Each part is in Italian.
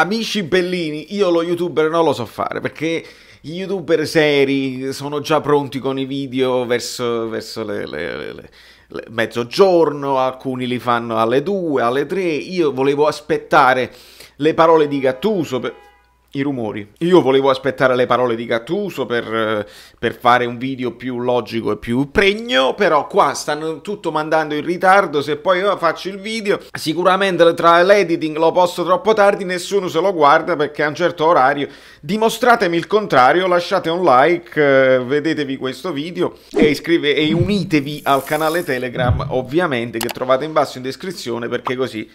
amici bellini, io lo youtuber non lo so fare perché gli youtuber seri sono già pronti con i video verso, verso le, le, le, le, mezzogiorno, alcuni li fanno alle 2, alle 3. Io volevo aspettare le parole di Gattuso. Per i rumori. Io volevo aspettare le parole di Gattuso per, per, fare un video più logico e più pregno, però qua stanno tutto mandando in ritardo, se poi io faccio il video, sicuramente tra l'editing lo posto troppo tardi, nessuno se lo guarda perché a un certo orario. Dimostratemi il contrario, lasciate un like, eh, vedetevi questo video e, iscrive, e unitevi al canale Telegram, ovviamente, che trovate in basso in descrizione perché così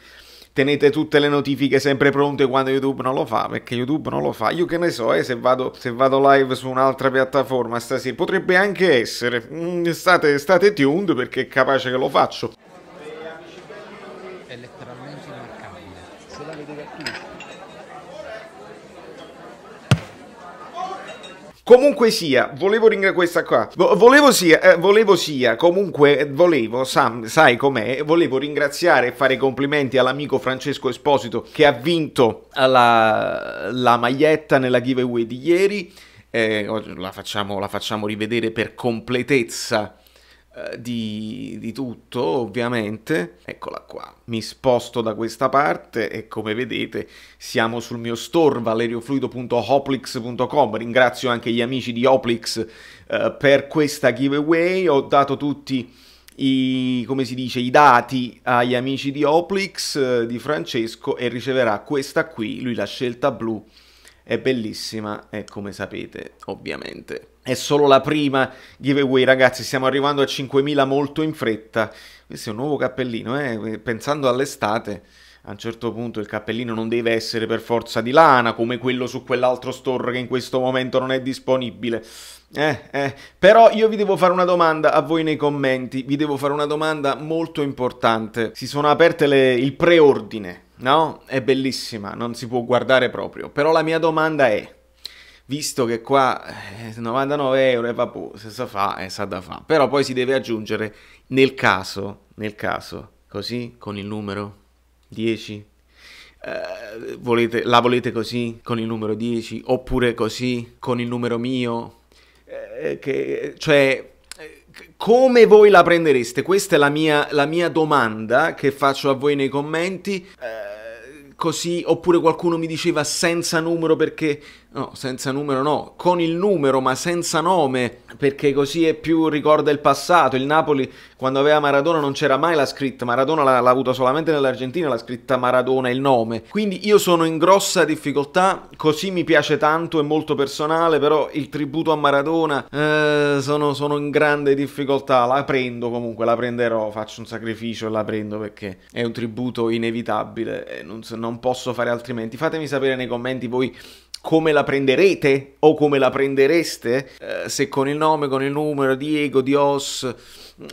tenete tutte le notifiche sempre pronte quando YouTube non lo fa, perché YouTube non lo fa. Io che ne so, eh, se, vado, se vado live su un'altra piattaforma stasera, potrebbe anche essere. Mm, state, state tuned perché è capace che lo faccio. È letteralmente immarcabile. Se la vedete a Comunque sia, volevo ringraziare questa qua. Volevo sia, eh, volevo sia, comunque eh, volevo, Sam, sai com'è, volevo ringraziare e fare complimenti all'amico Francesco Esposito che ha vinto la, la maglietta nella giveaway di ieri. Eh, la, facciamo, la facciamo rivedere per completezza eh, di, di, tutto, ovviamente. Eccola qua. Mi sposto da questa parte e come vedete siamo sul mio store valeriofluido.hoplix.com. Ringrazio anche gli amici di Hoplix eh, per questa giveaway. Ho dato tutti i, come si dice, i dati agli amici di Hoplix eh, di Francesco e riceverà questa qui, lui la scelta blu è bellissima e come sapete ovviamente è solo la prima giveaway ragazzi, stiamo arrivando a 5.000 molto in fretta, questo è un nuovo cappellino, eh? pensando all'estate a un certo punto il cappellino non deve essere per forza di lana, come quello su quell'altro store che in questo momento non è disponibile. Eh, eh. Però io vi devo fare una domanda a voi nei commenti, vi devo fare una domanda molto importante. Si sono aperte le... il preordine, no? È bellissima, non si può guardare proprio. Però la mia domanda è, visto che qua 99 eh, euro e vabbè, se sa fa, e eh, sa da fa. Però poi si deve aggiungere nel caso, nel caso, così con il numero 10, eh, volete, la volete così con il numero 10 oppure così con il numero mio, eh, che, cioè come voi la prendereste? Questa è la mia, la mia, domanda che faccio a voi nei commenti. Eh, così, oppure qualcuno mi diceva senza numero perché No, senza numero no, con il numero ma senza nome, perché così è più ricorda il passato. Il Napoli quando aveva Maradona non c'era mai la scritta, Maradona l'ha, l'ha avuta solamente nell'Argentina la scritta Maradona il nome. Quindi io sono in grossa difficoltà, così mi piace tanto, è molto personale, però il tributo a Maradona eh, sono, sono, in grande difficoltà, la prendo comunque, la prenderò, faccio un sacrificio e la prendo perché è un tributo inevitabile, non, non posso fare altrimenti. Fatemi sapere nei commenti voi come la prenderete o come la prendereste, eh, se con il nome, con il numero, Diego, Dios,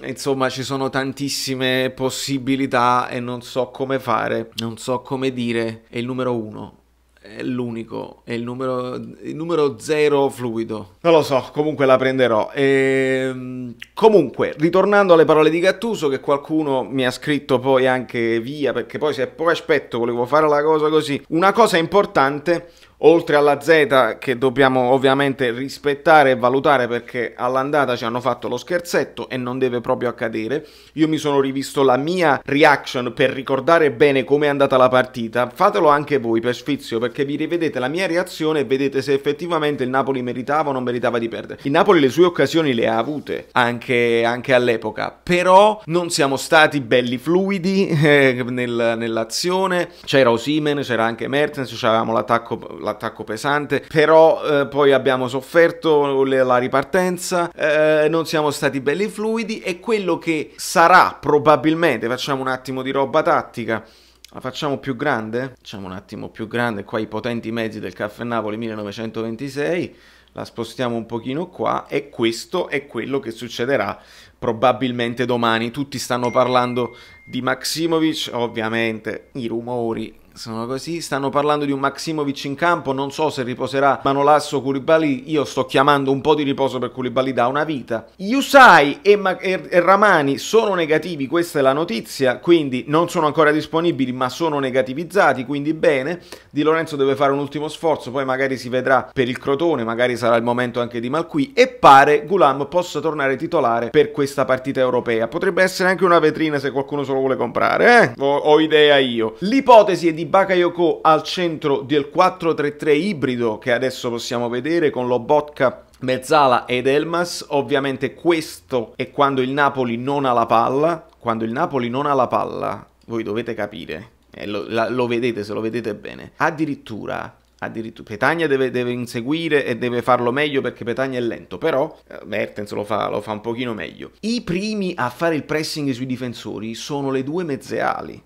insomma ci sono tantissime possibilità e non so come fare, non so come dire, è il numero uno. È l'unico, è il numero, il numero zero fluido. Non lo so, comunque la prenderò. E... Ehm, comunque, ritornando alle parole di Gattuso, che qualcuno mi ha scritto poi anche via, perché poi se poi aspetto, volevo fare la cosa così. Una cosa importante oltre alla Z che dobbiamo ovviamente rispettare e valutare perché all'andata ci hanno fatto lo scherzetto e non deve proprio accadere. Io mi sono rivisto la mia reaction per ricordare bene come è andata la partita. Fatelo anche voi per sfizio perché vi rivedete la mia reazione e vedete se effettivamente il Napoli meritava o non meritava di perdere. Il Napoli le sue occasioni le ha avute anche, anche all'epoca, però non siamo stati belli fluidi eh, nel, nell'azione. C'era Osimen, c'era anche Mertens, c'avevamo l'attacco l'attacco pesante, però eh, poi abbiamo sofferto le, la ripartenza, eh, non siamo stati belli fluidi e quello che sarà probabilmente, facciamo un attimo di roba tattica, la facciamo più grande? Facciamo un attimo più grande qua i potenti mezzi del Caffè Napoli 1926, la spostiamo un pochino qua e questo è quello che succederà probabilmente domani. Tutti stanno parlando di Maximovic, ovviamente i rumori sono così. Stanno parlando di un Maximovic in campo, non so se riposerà Manolasso Kulibali. io sto chiamando un po' di riposo per Kulibali da una vita. Yusai e, Ma- e-, e Ramani sono negativi, questa è la notizia, quindi non sono ancora disponibili, ma sono negativizzati, quindi bene. Di Lorenzo deve fare un ultimo sforzo, poi magari si vedrà per il Crotone, magari sarà il momento anche di Malqui e pare Gulam possa tornare titolare per questa partita europea. Potrebbe essere anche una vetrina se qualcuno se lo vuole comprare, eh? Ho, ho idea io. L'ipotesi è di Bakayoko al centro del 4-3-3 ibrido che adesso possiamo vedere con Lobotka Mezzala ed Elmas, ovviamente questo è quando il Napoli non ha la palla, quando il Napoli non ha la palla, voi dovete capire, eh, lo, la, lo, vedete se lo vedete bene, addirittura, addirittura Petagna deve, deve, inseguire e deve farlo meglio perché Petagna è lento, però eh, Mertens lo fa, lo fa un pochino meglio. I primi a fare il pressing sui difensori sono le due mezze ali,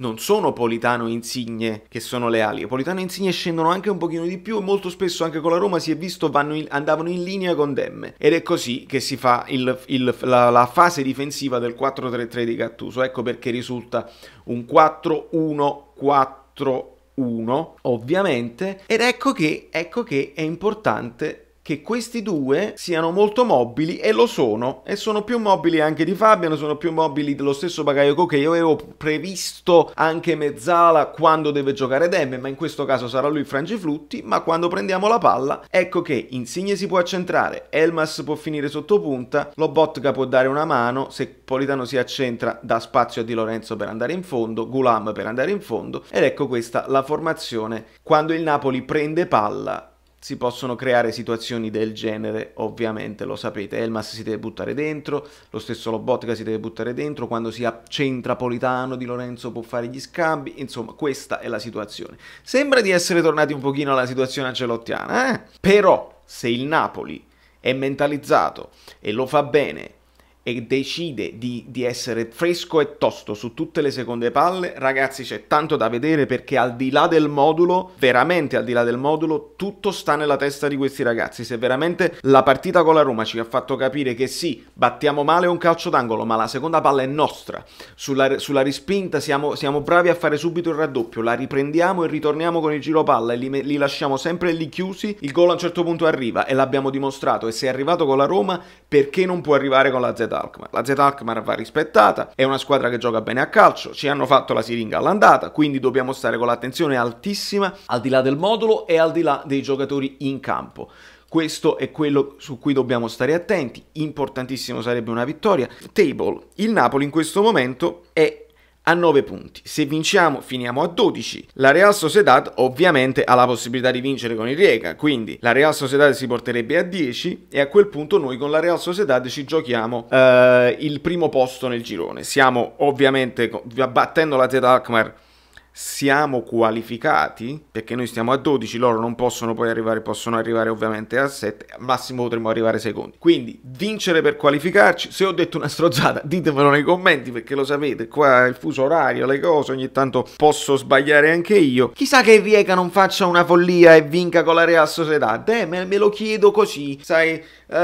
non sono Politano e Insigne che sono le leali. Politano e Insigne scendono anche un pochino di più e molto spesso anche con la Roma si è visto in, andavano in linea con Demme. Ed è così che si fa il, il, la, la fase difensiva del 4-3-3 di Gattuso. Ecco perché risulta un 4-1-4-1 ovviamente ed ecco che, ecco che è importante che questi due siano molto mobili e lo sono e sono più mobili anche di Fabiano sono più mobili dello stesso Bagayoko che io avevo previsto anche mezzala quando deve giocare Demme, ma in questo caso sarà lui frangiflutti, ma quando prendiamo la palla ecco che Insigne si può accentrare, Elmas può finire sotto punta, Lobotka può dare una mano, se Politano si accentra dà spazio a Di Lorenzo per andare in fondo, Gulam per andare in fondo ed ecco questa la formazione quando il Napoli prende palla si possono creare situazioni del genere, ovviamente lo sapete, Elmas si deve buttare dentro, lo stesso Lobotka si deve buttare dentro, quando si accentra Politano Di Lorenzo può fare gli scambi, insomma questa è la situazione. Sembra di essere tornati un pochino alla situazione ancelottiana, eh? però se il Napoli è mentalizzato e lo fa bene e decide di, di, essere fresco e tosto su tutte le seconde palle, ragazzi c'è tanto da vedere perché al di là del modulo, veramente al di là del modulo, tutto sta nella testa di questi ragazzi. Se veramente la partita con la Roma ci ha fatto capire che sì, battiamo male un calcio d'angolo, ma la seconda palla è nostra, sulla, sulla rispinta siamo, siamo, bravi a fare subito il raddoppio, la riprendiamo e ritorniamo con il giro palla e li, li lasciamo sempre lì chiusi, il gol a un certo punto arriva e l'abbiamo dimostrato e se è arrivato con la Roma perché non può arrivare con la Z? Alkmaar. La Z Alkmaar va rispettata, è una squadra che gioca bene a calcio, ci hanno fatto la siringa all'andata, quindi dobbiamo stare con l'attenzione altissima al di là del modulo e al di là dei giocatori in campo. Questo è quello su cui dobbiamo stare attenti, importantissimo sarebbe una vittoria. Table, il Napoli in questo momento è a 9 punti. Se vinciamo finiamo a 12. La Real Sociedad ovviamente ha la possibilità di vincere con il Riega, quindi la Real Sociedad si porterebbe a 10 e a quel punto noi con la Real Sociedad ci giochiamo eh, il primo posto nel girone. Siamo ovviamente abbattendo la Z Alkmaar siamo qualificati perché noi stiamo a 12 loro non possono poi arrivare possono arrivare ovviamente a 7 al massimo potremmo arrivare secondi quindi vincere per qualificarci se ho detto una strozzata ditemelo nei commenti perché lo sapete qua il fuso orario le cose ogni tanto posso sbagliare anche io chissà che Riega non faccia una follia e vinca con la Real Sociedad eh me, me lo chiedo così sai eh,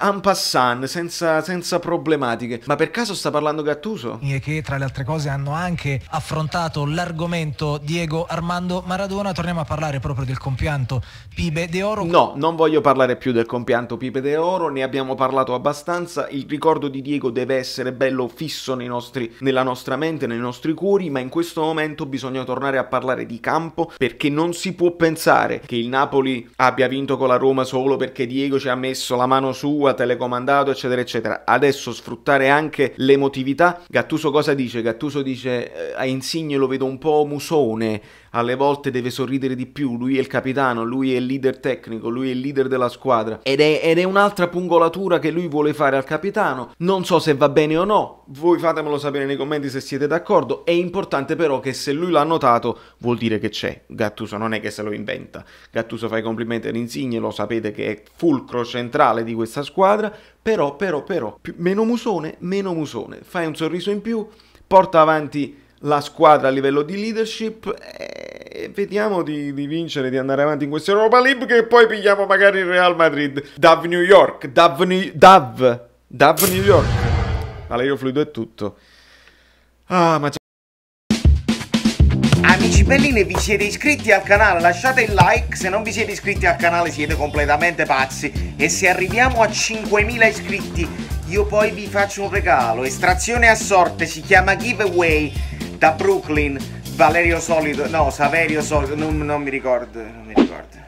en passant senza, senza problematiche ma per caso sta parlando Gattuso? che tra le altre cose hanno anche affrontato l'argomento Diego Armando Maradona, torniamo a parlare proprio del compianto Pipe De Oro. No, non voglio parlare più del compianto Pipe De Oro, ne abbiamo parlato abbastanza, il ricordo di Diego deve essere bello fisso nostri, nella nostra mente, nei nostri cuori, ma in questo momento bisogna tornare a parlare di campo perché non si può pensare che il Napoli abbia vinto con la Roma solo perché Diego ci ha messo la mano sua, telecomandato, eccetera, eccetera. Adesso sfruttare anche l'emotività. Gattuso cosa dice? Gattuso dice eh, a Insigne lo vedo vedo un po' musone, alle volte deve sorridere di più, lui è il capitano, lui è il leader tecnico, lui è il leader della squadra ed è, ed è un'altra pungolatura che lui vuole fare al capitano, non so se va bene o no, voi fatemelo sapere nei commenti se siete d'accordo, è importante però che se lui l'ha notato vuol dire che c'è, Gattuso non è che se lo inventa, Gattuso fa i complimenti all'insigne, lo sapete che è fulcro centrale di questa squadra, però però però, più, meno musone, meno musone, fai un sorriso in più, porta avanti la squadra a livello di leadership e eh, vediamo di, di vincere, di andare avanti in questa Europa League che poi pigliamo magari il Real Madrid. Dav New York, Dav New, Dav, Dav New York. Valerio Fluido è tutto. Ah, ma c'è... Amici belline, vi siete iscritti al canale? Lasciate il like, se non vi siete iscritti al canale siete completamente pazzi e se arriviamo a 5.000 iscritti io poi vi faccio un regalo, estrazione a sorte, si chiama giveaway da Brooklyn, Valerio Solido, no, Saverio Solido, non, non mi ricordo, non mi ricordo.